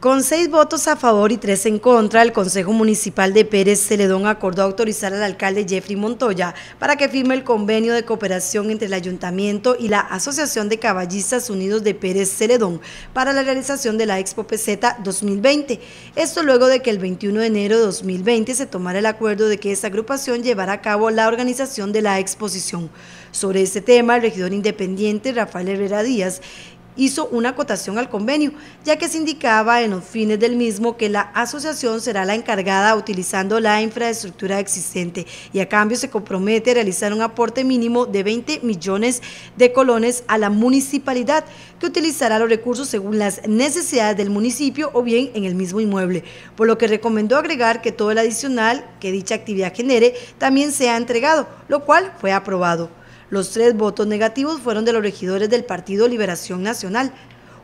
Con seis votos a favor y tres en contra, el Consejo Municipal de Pérez Celedón acordó autorizar al alcalde Jeffrey Montoya para que firme el convenio de cooperación entre el Ayuntamiento y la Asociación de Caballistas Unidos de Pérez Celedón para la realización de la Expo PZ 2020. Esto luego de que el 21 de enero de 2020 se tomara el acuerdo de que esta agrupación llevara a cabo la organización de la exposición. Sobre este tema, el regidor independiente Rafael Herrera Díaz hizo una acotación al convenio, ya que se indicaba en los fines del mismo que la asociación será la encargada utilizando la infraestructura existente y a cambio se compromete a realizar un aporte mínimo de 20 millones de colones a la municipalidad que utilizará los recursos según las necesidades del municipio o bien en el mismo inmueble, por lo que recomendó agregar que todo el adicional que dicha actividad genere también sea entregado, lo cual fue aprobado. Los tres votos negativos fueron de los regidores del Partido Liberación Nacional.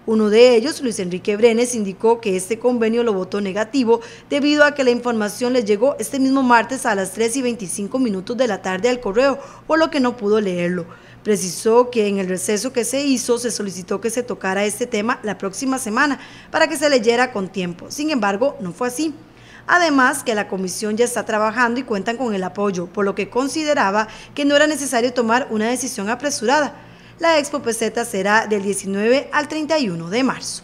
Uno de ellos, Luis Enrique Brenes, indicó que este convenio lo votó negativo debido a que la información le llegó este mismo martes a las 3 y 25 minutos de la tarde al correo, por lo que no pudo leerlo. Precisó que en el receso que se hizo se solicitó que se tocara este tema la próxima semana para que se leyera con tiempo. Sin embargo, no fue así. Además que la comisión ya está trabajando y cuentan con el apoyo, por lo que consideraba que no era necesario tomar una decisión apresurada. La Expo Peseta será del 19 al 31 de marzo.